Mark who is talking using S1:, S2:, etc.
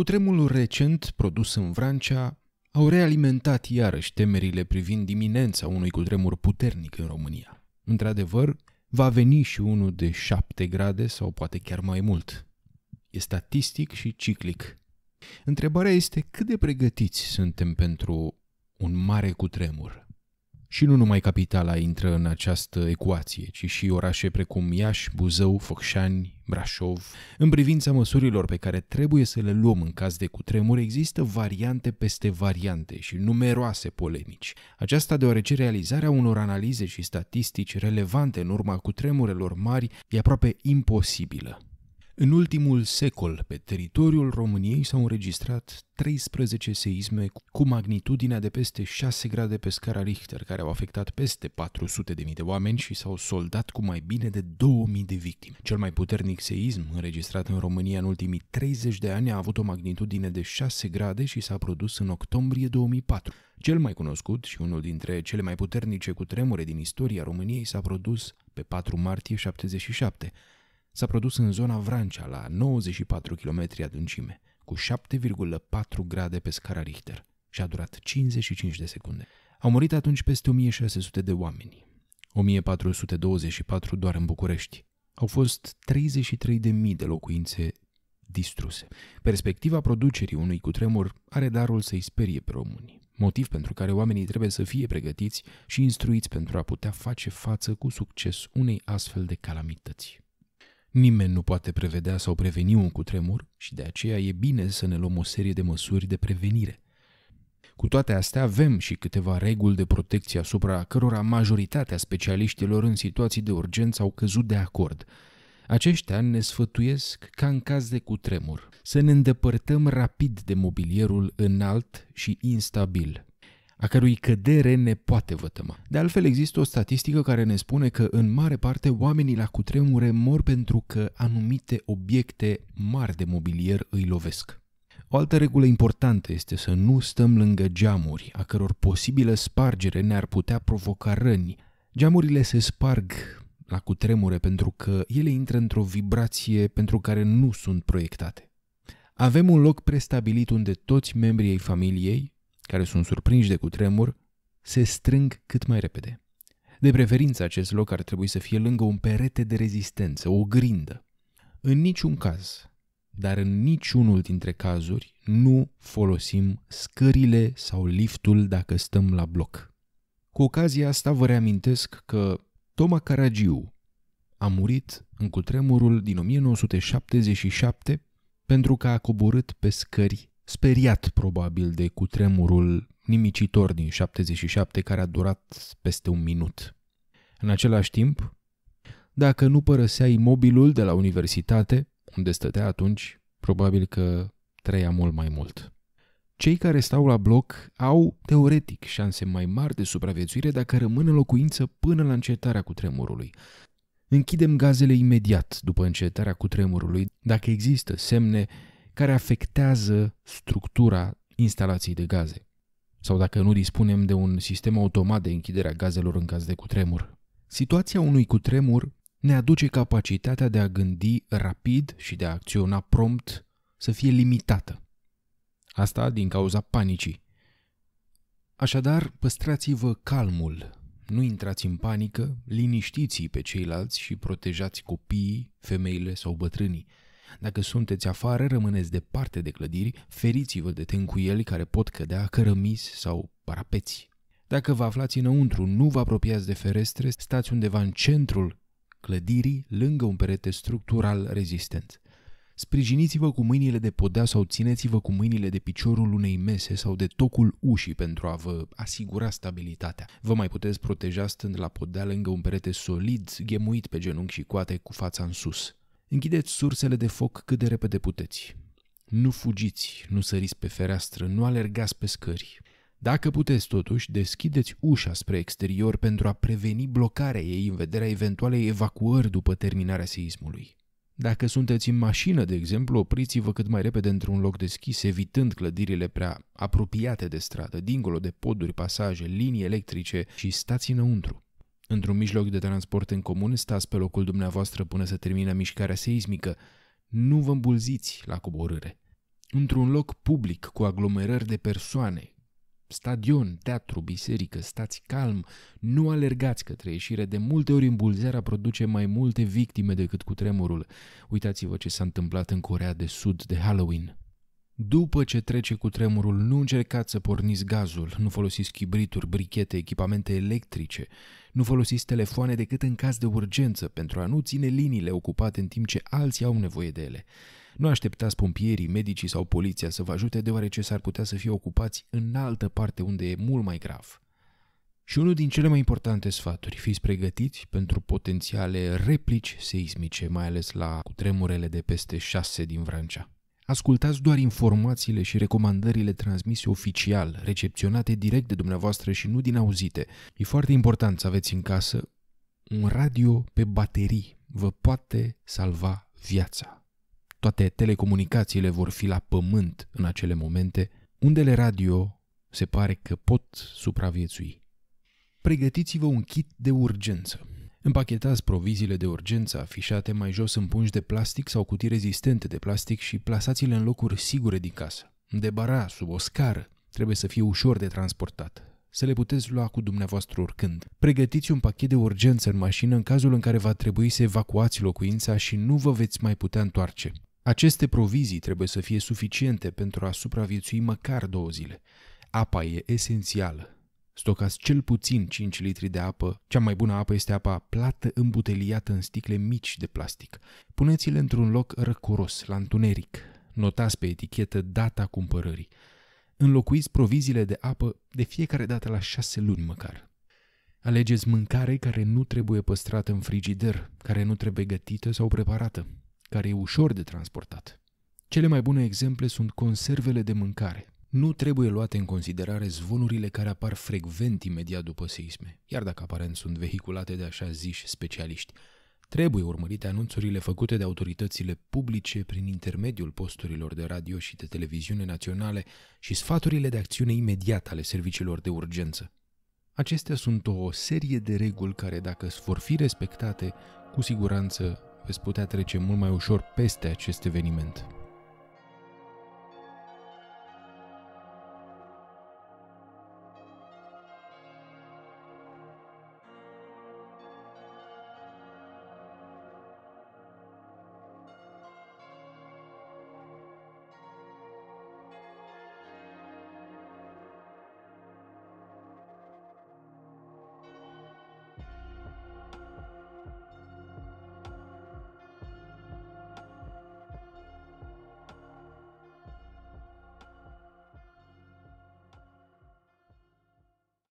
S1: Cu recent produs în Vrancea au realimentat iarăși temerile privind iminența unui cutremur puternic în România. Într-adevăr, va veni și unul de 7 grade sau poate chiar mai mult. E statistic și ciclic. Întrebarea este cât de pregătiți suntem pentru un mare cutremur. Și nu numai capitala intră în această ecuație, ci și orașe precum Iași, Buzău, Focșani, Brașov. În privința măsurilor pe care trebuie să le luăm în caz de cutremur, există variante peste variante și numeroase polemici. Aceasta deoarece realizarea unor analize și statistici relevante în urma cutremurelor mari e aproape imposibilă. În ultimul secol, pe teritoriul României s-au înregistrat 13 seisme cu magnitudinea de peste 6 grade pe scara Richter, care au afectat peste 400 de mii de oameni și s-au soldat cu mai bine de 2000 de victime. Cel mai puternic seism înregistrat în România în ultimii 30 de ani a avut o magnitudine de 6 grade și s-a produs în octombrie 2004. Cel mai cunoscut și unul dintre cele mai puternice cutremure din istoria României s-a produs pe 4 martie 77 s-a produs în zona Vrancea, la 94 km adâncime, cu 7,4 grade pe scara Richter și a durat 55 de secunde. Au murit atunci peste 1600 de oameni, 1424 doar în București. Au fost 33.000 de locuințe distruse. Perspectiva producerii unui cutremur are darul să-i sperie pe români, motiv pentru care oamenii trebuie să fie pregătiți și instruiți pentru a putea face față cu succes unei astfel de calamități. Nimeni nu poate prevedea sau preveni un cutremur și de aceea e bine să ne luăm o serie de măsuri de prevenire. Cu toate astea avem și câteva reguli de protecție asupra cărora majoritatea specialiștilor în situații de urgență au căzut de acord. Aceștia ne sfătuiesc ca în caz de cutremur să ne îndepărtăm rapid de mobilierul înalt și instabil – a cărui cădere ne poate vătăma. De altfel, există o statistică care ne spune că în mare parte oamenii la cutremure mor pentru că anumite obiecte mari de mobilier îi lovesc. O altă regulă importantă este să nu stăm lângă geamuri, a căror posibilă spargere ne-ar putea provoca răni. Geamurile se sparg la cutremure pentru că ele intră într-o vibrație pentru care nu sunt proiectate. Avem un loc prestabilit unde toți membrii familiei, care sunt surprinși de cutremur, se strâng cât mai repede. De preferință, acest loc ar trebui să fie lângă un perete de rezistență, o grindă. În niciun caz, dar în niciunul dintre cazuri, nu folosim scările sau liftul dacă stăm la bloc. Cu ocazia asta vă reamintesc că Toma Caragiu a murit în cutremurul din 1977 pentru că a coborât pe scări speriat probabil de cutremurul nimicitor din 77 care a durat peste un minut. În același timp, dacă nu părăsea imobilul de la universitate, unde stătea atunci, probabil că trăia mult mai mult. Cei care stau la bloc au, teoretic, șanse mai mari de supraviețuire dacă rămân în locuință până la încetarea cutremurului. Închidem gazele imediat după încetarea cutremurului, dacă există semne care afectează structura instalației de gaze. Sau dacă nu dispunem de un sistem automat de închidere a gazelor în caz de cutremur. Situația unui cutremur ne aduce capacitatea de a gândi rapid și de a acționa prompt să fie limitată. Asta din cauza panicii. Așadar, păstrați-vă calmul, nu intrați în panică, liniștiți pe ceilalți și protejați copiii, femeile sau bătrânii. Dacă sunteți afară, rămâneți departe de clădiri, feriți-vă de tencuieli care pot cădea cărămizi sau parapeți. Dacă vă aflați înăuntru, nu vă apropiați de ferestre, stați undeva în centrul clădirii, lângă un perete structural rezistent. Sprijiniți-vă cu mâinile de podea sau țineți-vă cu mâinile de piciorul unei mese sau de tocul ușii pentru a vă asigura stabilitatea. Vă mai puteți proteja stând la podea lângă un perete solid, ghemuit pe genunchi și coate cu fața în sus. Închideți sursele de foc cât de repede puteți. Nu fugiți, nu săriți pe fereastră, nu alergați pe scări. Dacă puteți totuși, deschideți ușa spre exterior pentru a preveni blocarea ei în vederea eventualei evacuări după terminarea seismului. Dacă sunteți în mașină, de exemplu, opriți-vă cât mai repede într-un loc deschis, evitând clădirile prea apropiate de stradă, dincolo de poduri, pasaje, linii electrice și stați înăuntru. Într-un mijloc de transport în comun, stați pe locul dumneavoastră până să termină mișcarea seismică. Nu vă îmbulziți la coborâre. Într-un loc public cu aglomerări de persoane, stadion, teatru, biserică, stați calm, nu alergați către ieșire. De multe ori îmbulzarea produce mai multe victime decât cu tremurul. Uitați-vă ce s-a întâmplat în Corea de Sud de Halloween. După ce trece cu tremurul, nu încercați să porniți gazul, nu folosiți chibrituri, brichete, echipamente electrice, nu folosiți telefoane decât în caz de urgență pentru a nu ține liniile ocupate în timp ce alții au nevoie de ele. Nu așteptați pompierii, medicii sau poliția să vă ajute deoarece s-ar putea să fie ocupați în altă parte unde e mult mai grav. Și unul din cele mai importante sfaturi, fiți pregătiți pentru potențiale replici seismice, mai ales la cutremurele de peste 6 din Vrancea ascultați doar informațiile și recomandările transmise oficial, recepționate direct de dumneavoastră și nu din auzite. E foarte important să aveți în casă un radio pe baterii. Vă poate salva viața. Toate telecomunicațiile vor fi la pământ în acele momente. Undele radio se pare că pot supraviețui. Pregătiți-vă un kit de urgență. Împachetați proviziile de urgență afișate mai jos în pungi de plastic sau cutii rezistente de plastic și plasați-le în locuri sigure din casă. De bara, sub o scară, trebuie să fie ușor de transportat. Să le puteți lua cu dumneavoastră oricând. Pregătiți un pachet de urgență în mașină în cazul în care va trebui să evacuați locuința și nu vă veți mai putea întoarce. Aceste provizii trebuie să fie suficiente pentru a supraviețui măcar două zile. Apa e esențială Stocați cel puțin 5 litri de apă. Cea mai bună apă este apa plată îmbuteliată în sticle mici de plastic. Puneți-le într-un loc răcoros, la întuneric. Notați pe etichetă data cumpărării. Înlocuiți proviziile de apă de fiecare dată la 6 luni măcar. Alegeți mâncare care nu trebuie păstrată în frigider, care nu trebuie gătită sau preparată, care e ușor de transportat. Cele mai bune exemple sunt conservele de mâncare, nu trebuie luate în considerare zvonurile care apar frecvent imediat după seisme, iar dacă aparent sunt vehiculate de așa ziși specialiști. Trebuie urmărite anunțurile făcute de autoritățile publice prin intermediul posturilor de radio și de televiziune naționale și sfaturile de acțiune imediat ale serviciilor de urgență. Acestea sunt o serie de reguli care, dacă vor fi respectate, cu siguranță veți putea trece mult mai ușor peste acest eveniment.